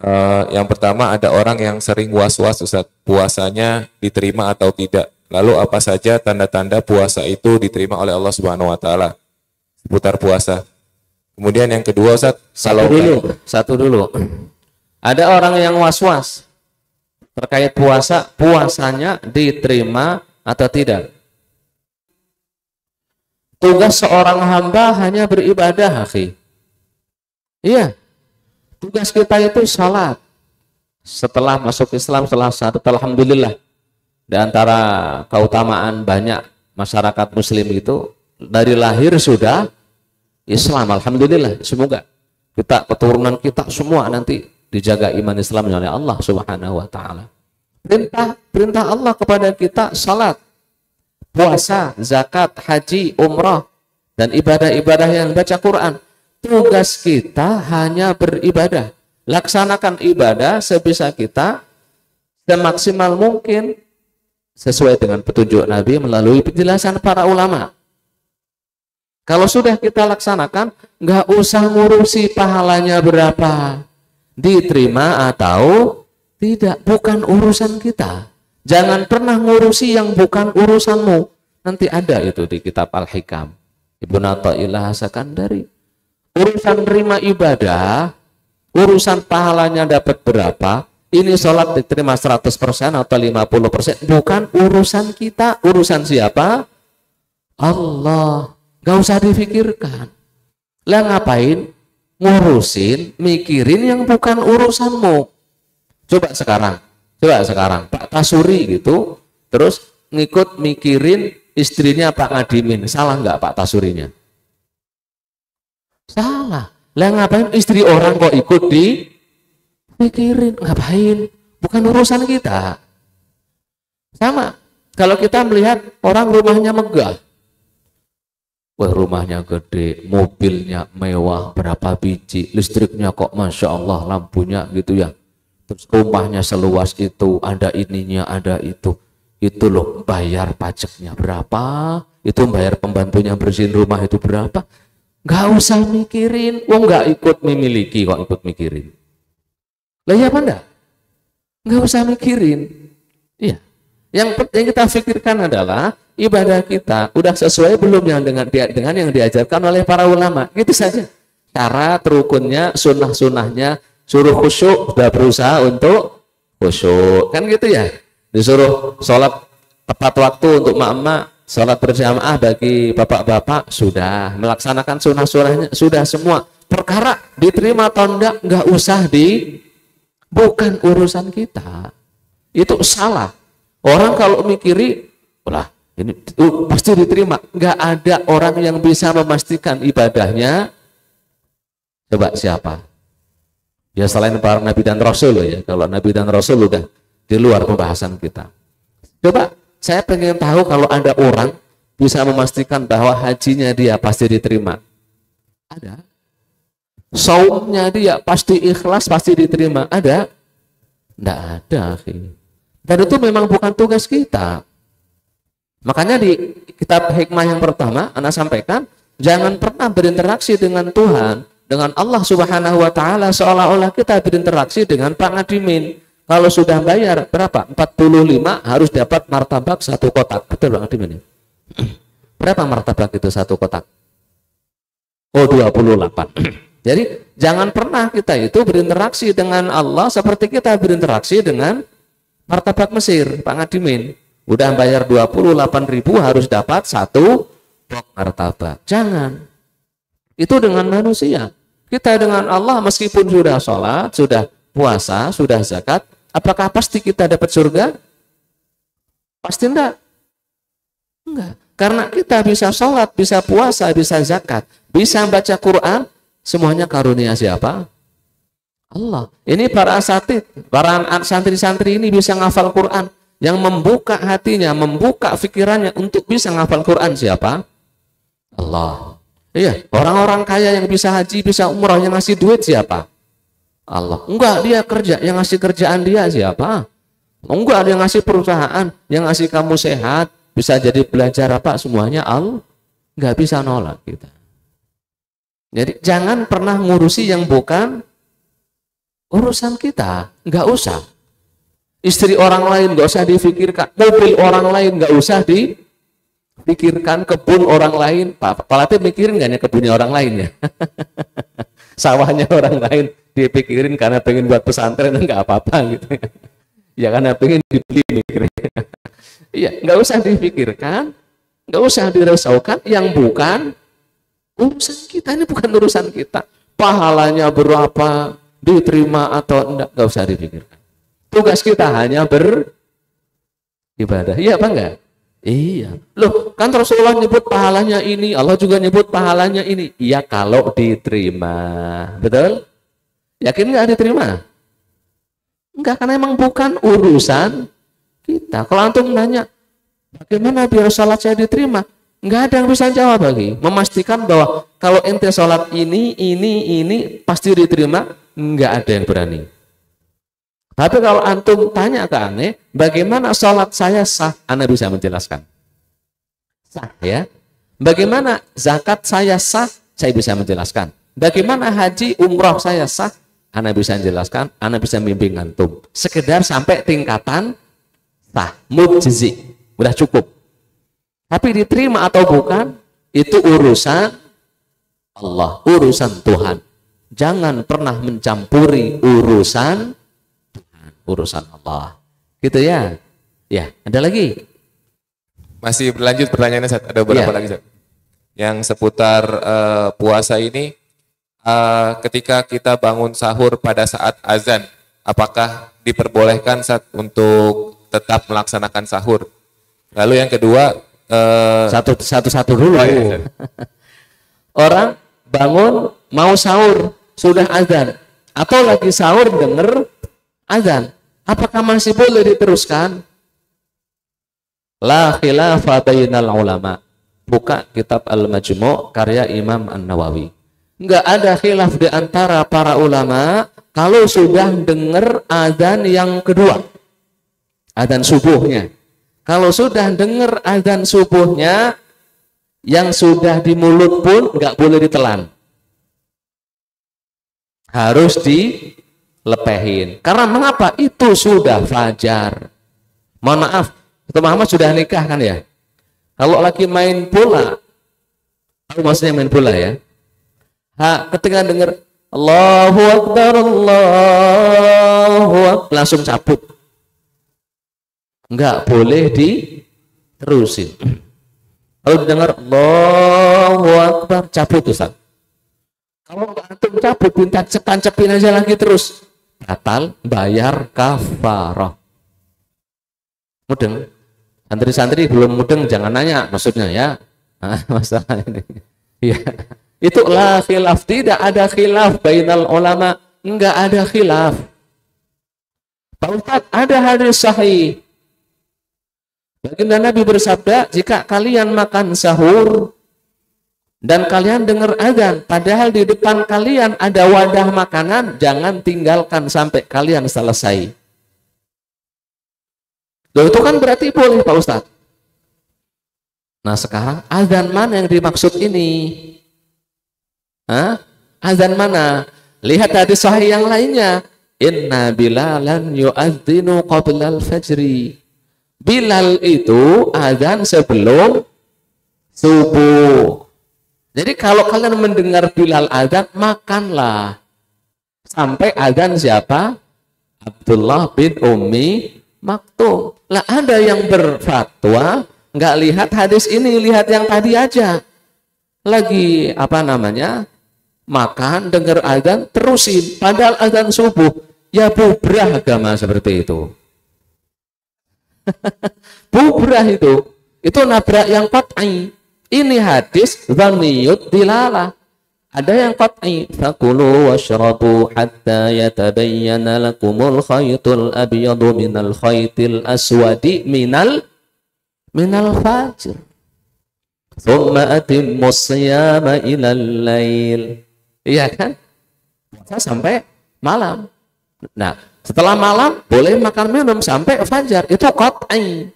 Eh, yang pertama ada orang yang sering was-was Ustaz, puasanya diterima atau tidak. Lalu apa saja tanda-tanda puasa itu diterima oleh Allah Subhanahu wa taala? Seputar puasa. Kemudian yang kedua Ustaz, satu dulu, satu dulu. Ada orang yang was-was terkait puasa, puasanya diterima atau tidak. Tugas seorang hamba hanya beribadah, akhi. Iya, Tugas kita itu salat. Setelah masuk Islam setelah satu alhamdulillah di antara keutamaan banyak masyarakat muslim itu dari lahir sudah Islam alhamdulillah semoga kita keturunan kita semua nanti dijaga iman Islam oleh Allah Subhanahu wa taala. Perintah perintah Allah kepada kita salat, puasa, zakat, haji, umrah dan ibadah-ibadah yang baca Quran. Tugas kita hanya beribadah. Laksanakan ibadah sebisa kita semaksimal mungkin sesuai dengan petunjuk Nabi melalui penjelasan para ulama. Kalau sudah kita laksanakan, nggak usah ngurusi pahalanya berapa. Diterima atau tidak, bukan urusan kita. Jangan pernah ngurusi yang bukan urusanmu. Nanti ada itu di kitab Al-Hikam. ibu Ilah Athaillah dari urusan terima ibadah, urusan pahalanya dapat berapa, ini sholat diterima 100% atau 50%, bukan urusan kita, urusan siapa? Allah. Gak usah difikirkan. Lah ngapain? Ngurusin, mikirin yang bukan urusanmu. Coba sekarang, coba sekarang, Pak Tasuri gitu, terus ngikut mikirin istrinya Pak Ngadimin, salah nggak Pak Tasurinya? Salah. Lah ngapain istri orang kok ikut di pikirin ngapain? Bukan urusan kita. Sama. Kalau kita melihat orang rumahnya megah, Wah, rumahnya gede, mobilnya mewah, berapa biji, listriknya kok Masya Allah lampunya gitu ya. Terus rumahnya seluas itu, ada ininya, ada itu. Itu loh, bayar pajaknya berapa, itu bayar pembantunya bersihin rumah itu berapa. Gak usah mikirin. Wong oh, gak ikut memiliki kok ikut mikirin. Lah iya apa enggak? Gak usah mikirin. Iya. Yang, yang kita pikirkan adalah ibadah kita udah sesuai belum yang dengan dengan yang diajarkan oleh para ulama. Gitu saja. Cara terukunnya, sunnah-sunnahnya, suruh khusyuk, sudah berusaha untuk khusyuk. Kan gitu ya. Disuruh sholat tepat waktu untuk mak-mak, Sholat berjamaah bagi bapak-bapak sudah melaksanakan sunnah-sunnahnya sudah semua. Perkara diterima atau enggak enggak usah di bukan urusan kita. Itu salah. Orang kalau mikiri, lah ini uh, pasti diterima. Enggak ada orang yang bisa memastikan ibadahnya. Coba siapa? Ya selain para nabi dan rasul ya. Kalau nabi dan rasul udah di luar pembahasan kita. Coba saya pengen tahu kalau ada orang bisa memastikan bahwa hajinya dia pasti diterima. Ada. Saumnya dia pasti ikhlas, pasti diterima. Ada? Tidak ada. Dan itu memang bukan tugas kita. Makanya di kitab hikmah yang pertama, Anda sampaikan, jangan pernah berinteraksi dengan Tuhan, dengan Allah subhanahu wa ta'ala, seolah-olah kita berinteraksi dengan Pak Ngadimin kalau sudah bayar berapa? 45 harus dapat martabak satu kotak. Betul Bang Adim ini. Berapa martabak itu satu kotak? Oh 28. Jadi jangan pernah kita itu berinteraksi dengan Allah seperti kita berinteraksi dengan martabak Mesir, bang Ngadimin. Udah bayar 28 ribu harus dapat satu box martabak. Jangan. Itu dengan manusia. Kita dengan Allah meskipun sudah sholat, sudah puasa, sudah zakat, Apakah pasti kita dapat surga? Pasti enggak. Enggak. Karena kita bisa sholat, bisa puasa, bisa zakat, bisa baca Quran, semuanya karunia siapa? Allah. Ini para asatid, para santri-santri ini bisa ngafal Quran. Yang membuka hatinya, membuka pikirannya untuk bisa ngafal Quran siapa? Allah. Iya, orang-orang kaya yang bisa haji, bisa umroh, yang ngasih duit siapa? Allah. Enggak, dia kerja. Yang ngasih kerjaan dia siapa? Enggak, ada yang ngasih perusahaan. Yang ngasih kamu sehat, bisa jadi belajar apa, semuanya Allah. Enggak bisa nolak kita. Jadi jangan pernah ngurusi yang bukan urusan kita. Enggak usah. Istri orang lain enggak usah difikirkan. Mobil orang lain enggak usah di pikirkan kebun orang lain. Pak, Pak mikirin gak nih kebunnya orang lain ya? sawahnya orang lain dipikirin karena pengen buat pesantren enggak apa-apa gitu ya karena pengen dibeli mikirnya iya nggak usah dipikirkan nggak usah dirisaukan yang bukan urusan kita ini bukan urusan kita pahalanya berapa diterima atau enggak nggak usah dipikirkan tugas kita hanya beribadah. iya apa enggak Iya. Loh, kan Rasulullah nyebut pahalanya ini, Allah juga nyebut pahalanya ini. Iya kalau diterima. Betul? Yakin nggak diterima? Enggak, karena emang bukan urusan kita. Kalau antum nanya, bagaimana biar sholat saya diterima? Enggak ada yang bisa jawab lagi. Memastikan bahwa kalau ente sholat ini, ini, ini, pasti diterima, enggak ada yang berani. Tapi kalau antum tanya ke ane, bagaimana sholat saya sah? Anda bisa menjelaskan. Sah ya. Bagaimana zakat saya sah? Saya bisa menjelaskan. Bagaimana haji umroh saya sah? Anda bisa menjelaskan, Anda bisa membimbing antum. Sekedar sampai tingkatan sah, mujzi. sudah cukup. Tapi diterima atau bukan, itu urusan Allah, urusan Tuhan. Jangan pernah mencampuri urusan urusan Allah. Gitu ya. Ya, ada lagi? Masih berlanjut pertanyaannya Sat. Ada berapa ya. lagi Sat? Yang seputar uh, puasa ini uh, ketika kita bangun sahur pada saat azan, apakah diperbolehkan saat untuk tetap melaksanakan sahur? Lalu yang kedua eh, satu satu uh, dulu. Oh, iya, iya. Orang bangun mau sahur sudah azan atau lagi sahur denger azan Apakah masih boleh diteruskan? La khilafa bainal ulama. Buka kitab Al-Majmu' karya Imam An-Nawawi. Enggak ada khilaf di antara para ulama kalau sudah dengar azan yang kedua. Azan subuhnya. Kalau sudah dengar azan subuhnya yang sudah di mulut pun enggak boleh ditelan. Harus di lepehin. Karena mengapa? Itu sudah fajar. Mohon maaf, itu Muhammad sudah nikah kan ya? Kalau lagi main bola, aku maksudnya main bola ya. Ha, ketika dengar Allahu Akbar, Allahu Akbar, langsung cabut. Enggak boleh diterusin. Kalau dengar Allahu Akbar, cabut Ustaz. Kalau antum cabut, minta cekan cepin aja lagi terus atal bayar kafarah. Mudeng. Santri-santri belum mudeng jangan nanya maksudnya ya. Ah, masalah ini. ya. Itu lah khilaf, tidak ada khilaf bainal ulama, enggak ada khilaf. Pak Ustaz, ada hadis sahih. Baginda Nabi bersabda, jika kalian makan sahur, dan kalian dengar azan padahal di depan kalian ada wadah makanan jangan tinggalkan sampai kalian selesai Loh, itu kan berarti boleh Pak Ustadz nah sekarang azan mana yang dimaksud ini Hah? azan mana lihat hadis sahih yang lainnya inna bilalan yu'adzinu qabla al-fajri Bilal itu azan sebelum subuh jadi kalau kalian mendengar Bilal adan makanlah. Sampai adzan siapa? Abdullah bin Umi Maktum. Lah ada yang berfatwa nggak lihat hadis ini, lihat yang tadi aja. Lagi apa namanya? Makan, dengar adzan, terusin. Padahal adzan subuh, ya bubrah agama seperti itu. bubrah itu. Itu nabrak yang pat'i. Ini hadis zaniyut dilala. Ada yang qat'i fakulu washrabu hatta yatabayyana lakumul khaytul abyadu minal khaytil aswadi minal minal fajr. Thumma atimmu siyama ilal lail. Iya kan? Masa sampai malam. Nah, setelah malam boleh makan minum sampai fajar. Itu qat'i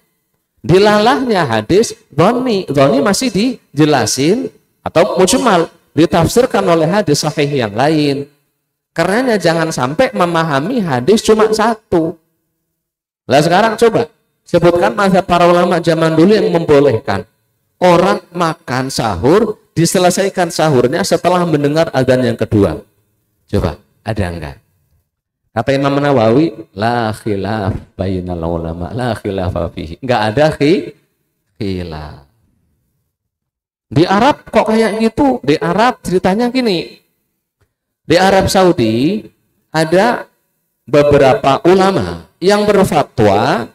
dilalahnya hadis doni doni masih dijelasin atau mujmal ditafsirkan oleh hadis sahih yang lain karenanya jangan sampai memahami hadis cuma satu lah sekarang coba sebutkan mazhab para ulama zaman dulu yang membolehkan orang makan sahur diselesaikan sahurnya setelah mendengar azan yang kedua coba ada enggak Kata Imam Nawawi, la khilaf bainal ulama, la khilaf fihi. Enggak ada khi, khilaf. Di Arab kok kayak gitu? Di Arab ceritanya gini. Di Arab Saudi ada beberapa ulama yang berfatwa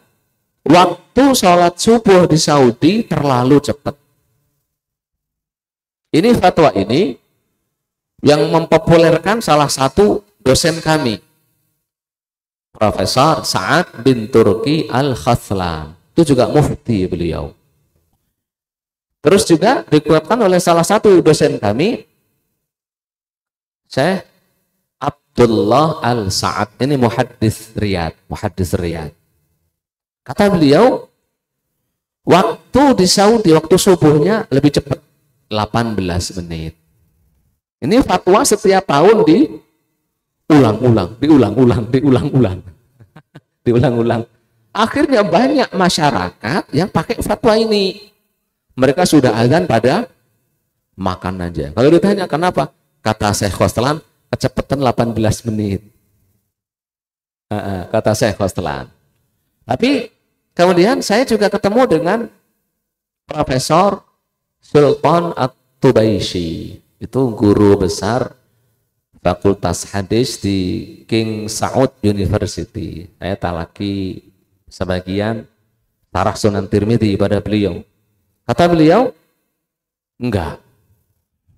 waktu sholat subuh di Saudi terlalu cepat. Ini fatwa ini yang mempopulerkan salah satu dosen kami Profesor Sa'ad bin Turki Al-Khathlan. Itu juga mufti beliau. Terus juga dikuatkan oleh salah satu dosen kami, Syekh Abdullah Al-Sa'ad. Ini muhaddis Riyad. Muhaddis Riyad. Kata beliau, waktu di Saudi, waktu subuhnya lebih cepat. 18 menit. Ini fatwa setiap tahun di ulang-ulang, diulang-ulang, diulang-ulang. diulang-ulang. Akhirnya banyak masyarakat yang pakai fatwa ini. Mereka sudah azan pada makan aja. Kalau ditanya kenapa? Kata Syekh Khoslan, kecepatan 18 menit. Kata Syekh Khoslan. Tapi kemudian saya juga ketemu dengan Profesor Sultan At-Tubaisi. Itu guru besar Fakultas Hadis di King Saud University. Saya talaki sebagian tarah Sunan Tirmidzi pada beliau. Kata beliau, enggak.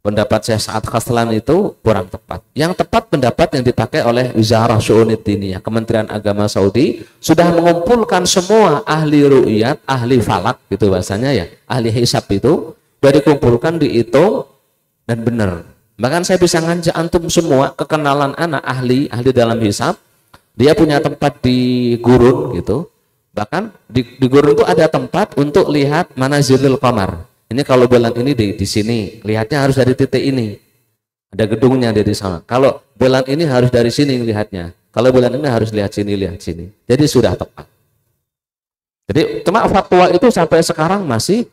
Pendapat saya saat Khaslan itu kurang tepat. Yang tepat pendapat yang dipakai oleh Wizarah Syu'unid Diniyah, Kementerian Agama Saudi, sudah mengumpulkan semua ahli ru'iyat, ahli falak, gitu bahasanya ya, ahli hisab itu, sudah dikumpulkan, dihitung, dan benar Bahkan saya bisa ngajak antum semua kekenalan anak ahli, ahli dalam hisap. Dia punya tempat di gurun gitu. Bahkan di, di gurun itu ada tempat untuk lihat mana zilil kamar. Ini kalau bulan ini di, di sini, lihatnya harus dari titik ini. Ada gedungnya dari sana. Kalau bulan ini harus dari sini lihatnya. Kalau bulan ini harus lihat sini, lihat sini. Jadi sudah tepat. Jadi cuma fatwa itu sampai sekarang masih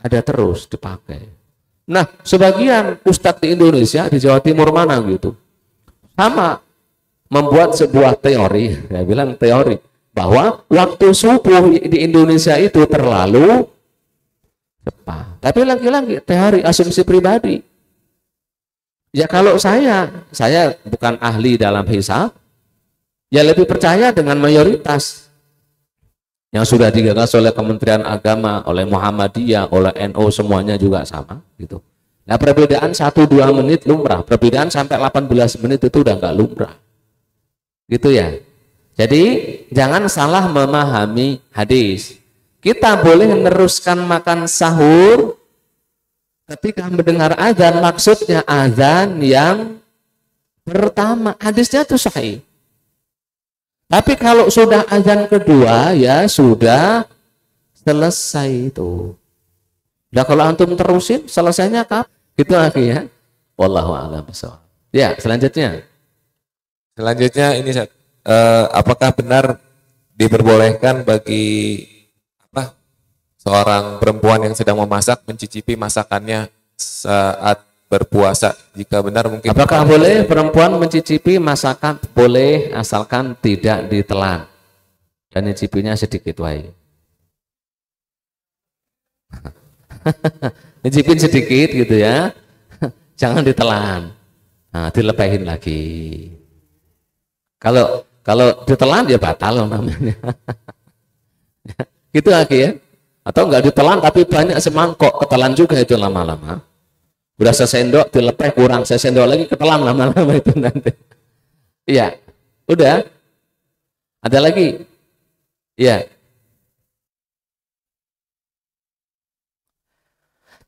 ada terus dipakai. Nah, sebagian ustadz di Indonesia, di Jawa Timur mana gitu, sama membuat sebuah teori, saya bilang teori, bahwa waktu subuh di Indonesia itu terlalu cepat. Tapi lagi-lagi teori asumsi pribadi. Ya kalau saya, saya bukan ahli dalam hisab, ya lebih percaya dengan mayoritas yang sudah digagas oleh Kementerian Agama, oleh Muhammadiyah, oleh NU semuanya juga sama gitu. Nah perbedaan 1-2 menit lumrah, perbedaan sampai 18 menit itu udah nggak lumrah. Gitu ya. Jadi jangan salah memahami hadis. Kita boleh meneruskan makan sahur ketika mendengar azan maksudnya azan yang pertama hadisnya itu sahih tapi kalau sudah azan kedua ya sudah selesai itu. Nah kalau antum terusin selesainya kap gitu lagi ya. Wallahu a'lam Ya, selanjutnya. Selanjutnya ini uh, apakah benar diperbolehkan bagi apa seorang perempuan yang sedang memasak mencicipi masakannya saat berpuasa. Jika benar mungkin Apakah boleh perempuan mencicipi masakan? Boleh asalkan tidak ditelan. Dan mencicipinya sedikit wae. Mencicipin sedikit gitu ya. Jangan ditelan. Nah, dilepehin lagi. Kalau kalau ditelan ya batal loh namanya. gitu lagi ya. Atau enggak ditelan tapi banyak semangkok ketelan juga itu lama-lama Berasa sendok, dilepeh kurang sesendok lagi ketelan lama-lama itu nanti iya udah ada lagi iya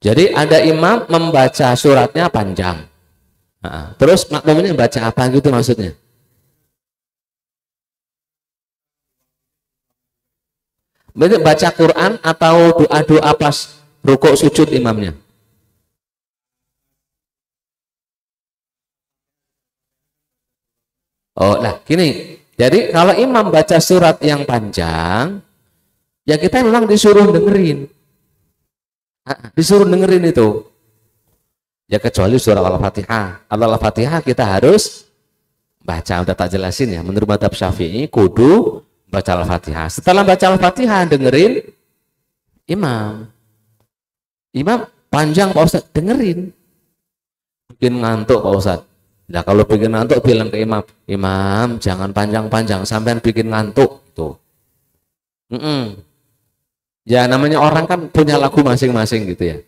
jadi ada imam membaca suratnya panjang nah, terus makmumnya baca apa gitu maksudnya baca Quran atau doa-doa pas rukuk sujud imamnya Oh, nah gini. Jadi kalau imam baca surat yang panjang, ya kita memang disuruh dengerin. Ah, ah, disuruh dengerin itu. Ya kecuali surat Al-Fatihah. Al-Fatihah kita harus baca. Udah tak jelasin ya. Menurut madhab syafi'i, kudu baca Al-Fatihah. Setelah baca Al-Fatihah, dengerin imam. Imam panjang Pak Ustadz, dengerin. mungkin ngantuk Pak Ustadz. Nah kalau bikin ngantuk bilang ke imam, imam jangan panjang-panjang, sampai bikin ngantuk tuh. Gitu. Mm -mm. Ya namanya orang kan punya lagu masing-masing gitu ya.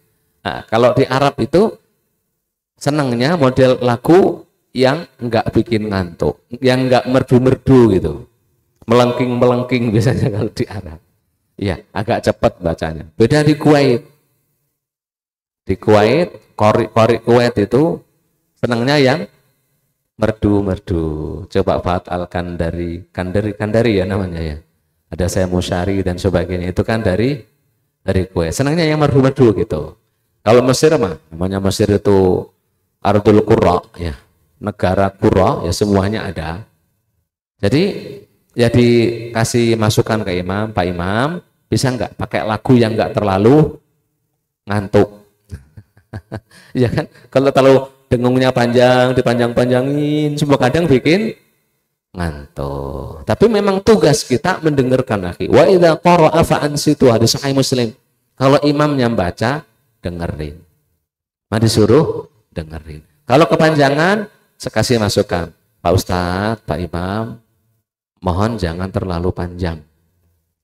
Nah, kalau di Arab itu senangnya model lagu yang nggak bikin ngantuk, yang nggak merdu-merdu gitu, melengking-melengking biasanya kalau di Arab. Iya, agak cepat bacanya. Beda di Kuwait. Di Kuwait, kori-kori Kuwait itu senangnya yang merdu-merdu. Coba Fat Al-Kandari, Kandari, Kandari ya namanya ya. Ada saya Musyari dan sebagainya. Itu kan dari dari kue. Senangnya yang merdu-merdu gitu. Kalau Mesir mah, namanya Mesir itu Ardul Qurra ya. Negara Qurra ya semuanya ada. Jadi ya dikasih masukan ke imam, Pak Imam, bisa nggak pakai lagu yang nggak terlalu ngantuk? ya kan? Kalau terlalu dengungnya panjang dipanjang-panjangin semua kadang bikin ngantuk tapi memang tugas kita mendengarkan akhi wa idza qara'a fa'ansitu hadis sahih muslim kalau imamnya baca dengerin nah disuruh dengerin kalau kepanjangan sekasih masukan Pak Ustadz Pak Imam mohon jangan terlalu panjang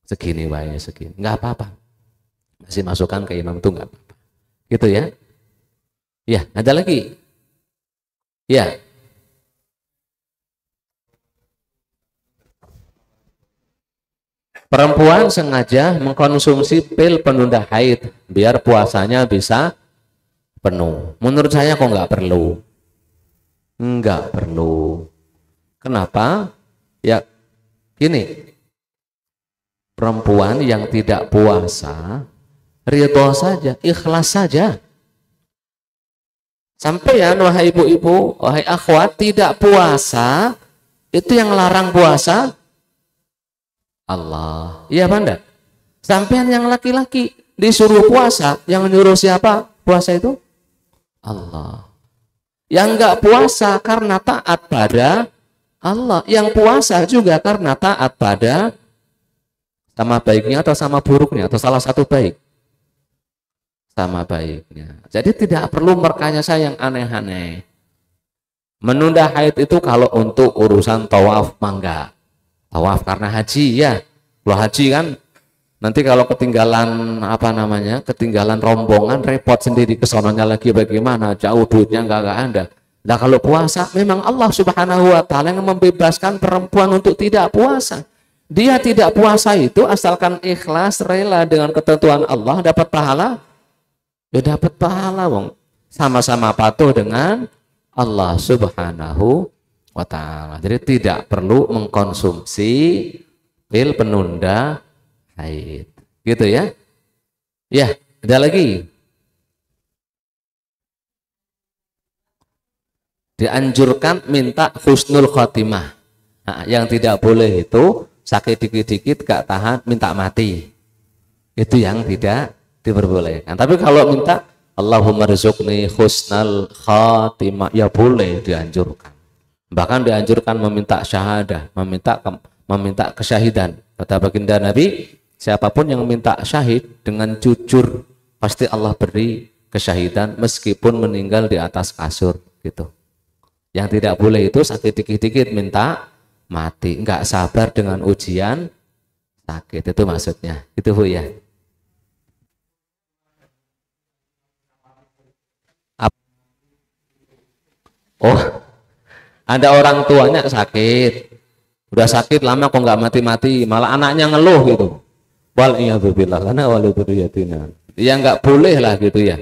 segini wae segini Enggak apa-apa masih masukan ke imam itu nggak apa-apa gitu ya ya ada lagi Ya. Perempuan sengaja mengkonsumsi pil penunda haid biar puasanya bisa penuh. Menurut saya kok nggak perlu. Nggak perlu. Kenapa? Ya gini, perempuan yang tidak puasa, ridho saja, ikhlas saja. Sampai ya, wahai ibu-ibu, wahai akhwat tidak puasa, itu yang larang puasa Allah. Iya Panda. Sampai yang laki-laki disuruh puasa, yang nyuruh siapa? Puasa itu Allah. Yang enggak puasa karena taat pada Allah, yang puasa juga karena taat pada sama baiknya atau sama buruknya atau salah satu baik sama baiknya. Jadi tidak perlu merkanya saya yang aneh-aneh. Menunda haid itu kalau untuk urusan tawaf mangga. Tawaf karena haji ya. Kalau haji kan nanti kalau ketinggalan apa namanya? ketinggalan rombongan repot sendiri kesononya lagi bagaimana? Jauh duitnya nggak nggak ada. Nah kalau puasa memang Allah Subhanahu wa taala yang membebaskan perempuan untuk tidak puasa. Dia tidak puasa itu asalkan ikhlas rela dengan ketentuan Allah dapat pahala Ya dapat pahala wong. Sama-sama patuh dengan Allah Subhanahu wa taala. Jadi tidak perlu mengkonsumsi pil penunda haid. Gitu ya. Ya, ada lagi. Dianjurkan minta husnul khotimah. Nah, yang tidak boleh itu sakit dikit-dikit gak tahan minta mati. Itu yang tidak diperbolehkan. Nah, tapi kalau minta Allahumma rizukni husnal khatimah ya boleh dianjurkan. Bahkan dianjurkan meminta syahadah, meminta ke, meminta kesyahidan. Kata baginda Nabi, siapapun yang minta syahid dengan jujur pasti Allah beri kesyahidan meskipun meninggal di atas kasur gitu. Yang tidak boleh itu sakit dikit-dikit minta mati, nggak sabar dengan ujian sakit itu maksudnya. Itu Bu ya. Oh, ada orang tuanya sakit. Udah sakit lama kok nggak mati-mati, malah anaknya ngeluh gitu. Wal karena karena wal Ya nggak boleh lah gitu ya.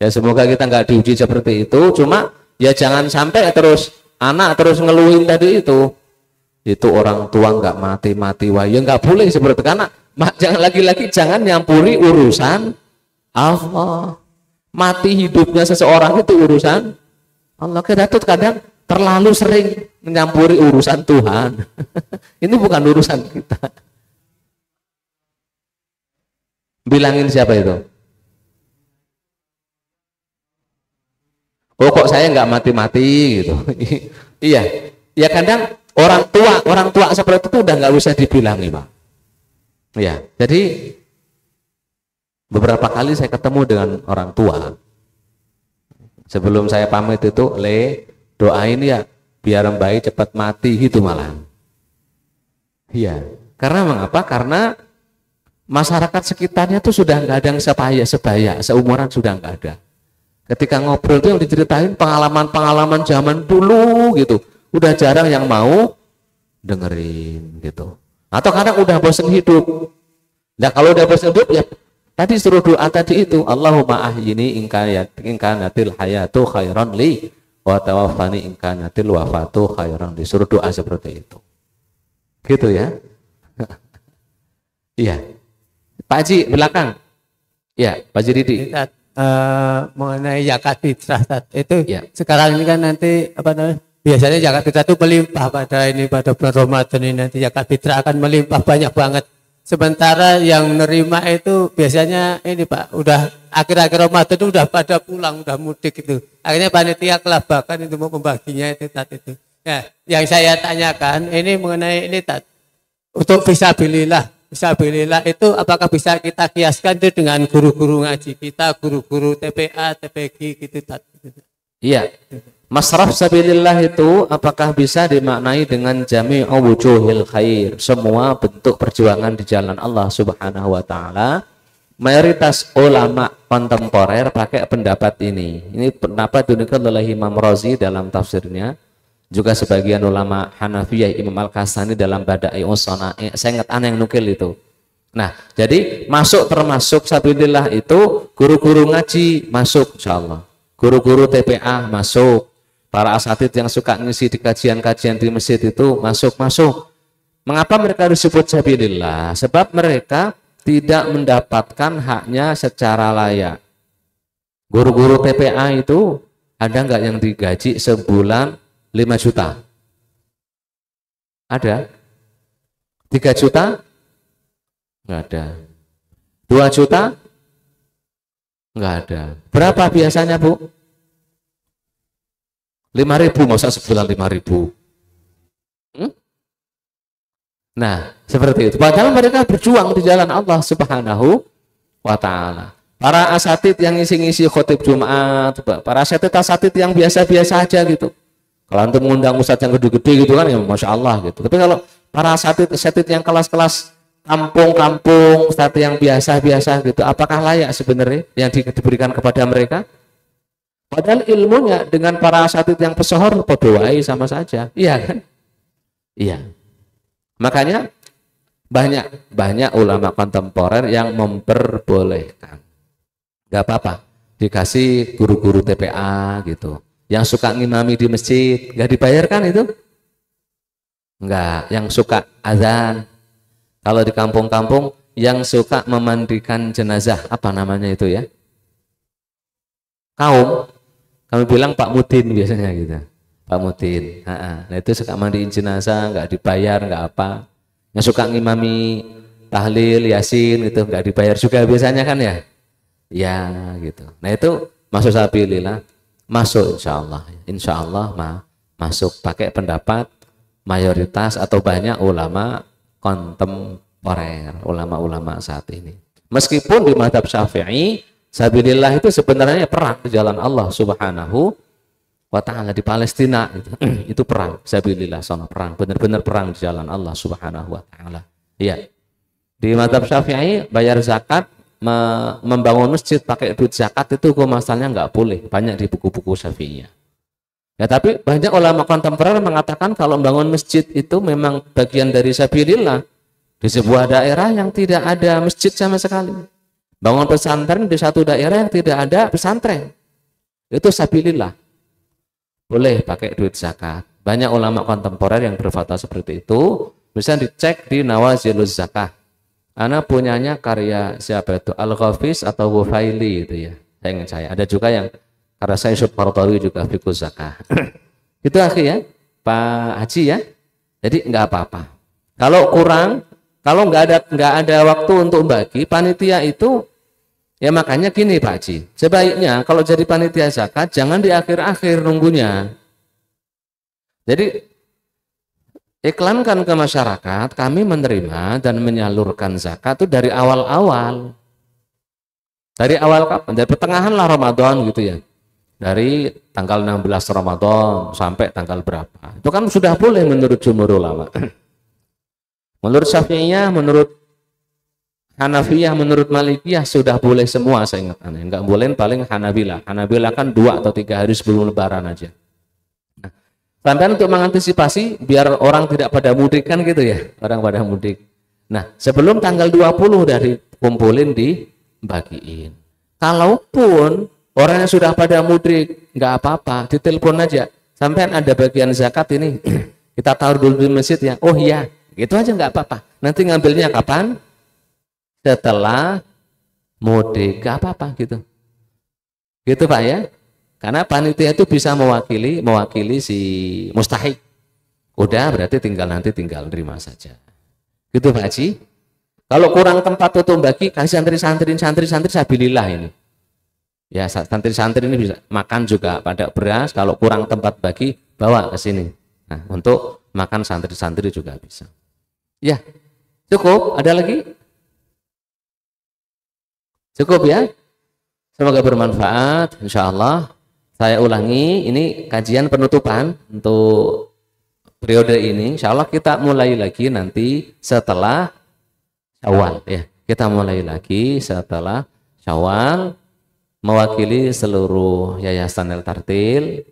Ya semoga kita nggak diuji seperti itu, cuma ya jangan sampai terus anak terus ngeluhin tadi itu. Itu orang tua nggak mati-mati wah ya nggak boleh seperti karena jangan lagi-lagi jangan nyampuri urusan Allah. Mati hidupnya seseorang itu urusan Allah kita tuh kadang terlalu sering menyampuri urusan Tuhan. Ini bukan urusan kita. Bilangin siapa itu? Oh kok saya nggak mati-mati gitu. iya. Ya kadang orang tua, orang tua seperti itu udah nggak usah dibilangin Pak. Ya. Jadi beberapa kali saya ketemu dengan orang tua Sebelum saya pamit itu, le, doain ya biar bayi cepat mati gitu malah. Iya. Karena mengapa? Karena masyarakat sekitarnya tuh sudah nggak ada yang sebaya sebaya, seumuran sudah nggak ada. Ketika ngobrol tuh yang diceritain pengalaman-pengalaman zaman dulu gitu. Udah jarang yang mau dengerin gitu. Atau kadang udah bosan hidup. Nah kalau udah bosan hidup ya Tadi suruh doa tadi itu, Allahumma ahyini ingkanatil hayatu khairan li wa tawaffani ingkanatil wafatu khairan li. Suruh doa seperti itu. Gitu ya. Iya. Pak Haji belakang. Iya. Pak Haji Didi. Uh, mengenai zakat fitrah itu ya. sekarang ini kan nanti apa namanya biasanya zakat fitrah itu melimpah pada ini pada bulan Ramadan ini nanti zakat fitrah akan melimpah banyak banget Sementara yang nerima itu biasanya ini Pak, udah akhir-akhir Ramadan itu udah pada pulang, udah mudik itu. Akhirnya panitia kelabakan itu mau membaginya itu tat itu. Ya, yang saya tanyakan ini mengenai ini tat untuk bisa bisa Visabilillah itu apakah bisa kita kiaskan itu dengan guru-guru ngaji kita, guru-guru TPA, TPG gitu, gitu tat. Iya. Gitu. Masraf sabilillah itu apakah bisa dimaknai dengan jami'u wujuhil khair, semua bentuk perjuangan di jalan Allah Subhanahu wa taala? Mayoritas ulama kontemporer pakai pendapat ini. Ini pendapat dinukil oleh Imam Razi dalam tafsirnya. Juga sebagian ulama Hanafiyah Imam Al-Kasani dalam Bada'i Usana'i. Eh, saya ingat aneh yang nukil itu. Nah, jadi masuk termasuk sabilillah itu guru-guru ngaji masuk insyaallah. Guru-guru TPA masuk para asatid yang suka ngisi di kajian-kajian di masjid itu masuk-masuk. Mengapa mereka disebut sabilillah? Sebab mereka tidak mendapatkan haknya secara layak. Guru-guru PPA itu ada nggak yang digaji sebulan 5 juta? Ada? 3 juta? Nggak ada. 2 juta? Nggak ada. Berapa biasanya, Bu? Lima ribu, nggak usah sebulan lima ribu. Hmm? Nah, seperti itu. Padahal mereka berjuang di jalan Allah Subhanahu wa taala. Para asatid yang ngisi-ngisi khotib Jumat, para asatid-asatid yang biasa-biasa aja gitu. Kalau untuk mengundang ustadz yang gede-gede gitu kan ya Masya Allah gitu. Tapi kalau para asatid-asatid yang kelas-kelas kampung-kampung, ustadz yang biasa-biasa gitu, apakah layak sebenarnya yang diberikan kepada mereka? Padahal ilmunya dengan para asatid yang pesohor podoai sama saja. Iya kan? Iya. Makanya banyak banyak ulama kontemporer yang memperbolehkan. Gak apa-apa. Dikasih guru-guru TPA gitu. Yang suka ngimami di masjid, gak dibayarkan itu? Enggak, yang suka azan. Kalau di kampung-kampung yang suka memandikan jenazah, apa namanya itu ya? Kaum kami bilang Pak Mutin biasanya gitu. Pak Mutin. Ha-ha. Nah itu suka mandiin jenazah, nggak dibayar, nggak apa. Yang suka ngimami tahlil, yasin itu nggak dibayar juga biasanya kan ya. Ya gitu. Nah itu masuk sapi sabilillah, masuk insya Allah. Insya Allah ma, masuk pakai pendapat mayoritas atau banyak ulama kontemporer, ulama-ulama saat ini. Meskipun di madhab syafi'i Sabilillah itu sebenarnya perang di jalan Allah Subhanahu wa taala di Palestina itu, itu perang. Sabilillah sana perang, benar-benar perang di jalan Allah Subhanahu wa taala. Iya. Di mazhab Syafi'i bayar zakat membangun masjid pakai duit zakat itu hukum asalnya nggak boleh. Banyak di buku-buku Syafi'inya. Ya tapi banyak ulama kontemporer mengatakan kalau membangun masjid itu memang bagian dari sabilillah di sebuah daerah yang tidak ada masjid sama sekali Bangun pesantren di satu daerah yang tidak ada pesantren. Itu sabilillah. Boleh pakai duit zakat. Banyak ulama kontemporer yang berfatwa seperti itu. Bisa dicek di Nawaziluz Zakah. Ana punyanya karya siapa itu? Al-Ghafis atau Wufaili itu ya. Saya ingin saya. Ada juga yang karena saya Yusuf juga Fikus Zakah. itu akhir ya. Pak Haji ya. Jadi enggak apa-apa. Kalau kurang kalau nggak ada nggak ada waktu untuk bagi, panitia itu ya makanya gini Pak Haji. Sebaiknya kalau jadi panitia zakat jangan di akhir-akhir nunggunya. Jadi iklankan ke masyarakat kami menerima dan menyalurkan zakat itu dari awal-awal. Dari awal kapan? Dari pertengahan lah Ramadan gitu ya. Dari tanggal 16 Ramadan sampai tanggal berapa. Itu kan sudah boleh menurut jumhur ulama. Menurut Syafi'iyah, menurut Hanafiyah, menurut Malikiyah sudah boleh semua saya ingat aneh. Enggak boleh paling Hanabilah. Hanabilah kan dua atau tiga hari sebelum lebaran aja. Nah, sampai untuk mengantisipasi biar orang tidak pada mudik kan gitu ya, orang pada mudik. Nah, sebelum tanggal 20 dari kumpulin dibagiin. Kalaupun orang yang sudah pada mudik, enggak apa-apa, ditelepon aja. Sampai ada bagian zakat ini, kita tahu dulu di masjid ya. Oh iya, Gitu aja nggak apa-apa. Nanti ngambilnya kapan? Setelah mudik, nggak apa-apa gitu. Gitu Pak ya. Karena panitia itu bisa mewakili mewakili si mustahik. Udah berarti tinggal nanti tinggal terima saja. Gitu Pak Haji. Kalau kurang tempat untuk bagi, kasih santri-santri, santri-santri sabilillah ini. Ya, santri-santri ini bisa makan juga pada beras, kalau kurang tempat bagi, bawa ke sini. Nah, untuk makan santri-santri juga bisa. Ya, cukup. Ada lagi? Cukup ya. Semoga bermanfaat, insya Allah. Saya ulangi, ini kajian penutupan untuk periode ini. Insya Allah kita mulai lagi nanti setelah Syawal. Ya, kita mulai lagi setelah Syawal mewakili seluruh Yayasan El Tartil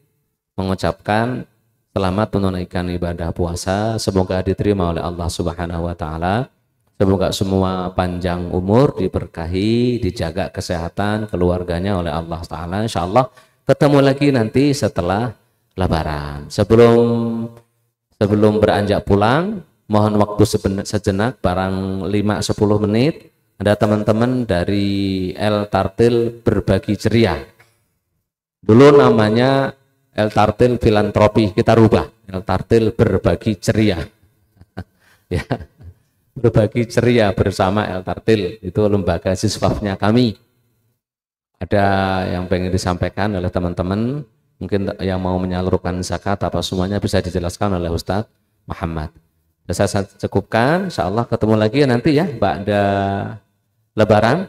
mengucapkan Selamat menunaikan ibadah puasa. Semoga diterima oleh Allah Subhanahu wa taala. Semoga semua panjang umur, diberkahi, dijaga kesehatan keluarganya oleh Allah taala. Insya Allah ketemu lagi nanti setelah lebaran. Sebelum sebelum beranjak pulang, mohon waktu sejenak barang 5-10 menit ada teman-teman dari El Tartil Berbagi Ceria. Dulu namanya El Tartil filantropi kita rubah. El Tartil berbagi ceria. ya. Berbagi ceria bersama El Tartil itu lembaga siswafnya kami. Ada yang pengen disampaikan oleh teman-teman, mungkin yang mau menyalurkan zakat apa semuanya bisa dijelaskan oleh Ustadz Muhammad. Saya, saya cukupkan, insya Allah ketemu lagi ya nanti ya, Mbak ada Lebaran.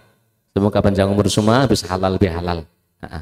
Semoga panjang umur semua, bisa halal lebih Nah,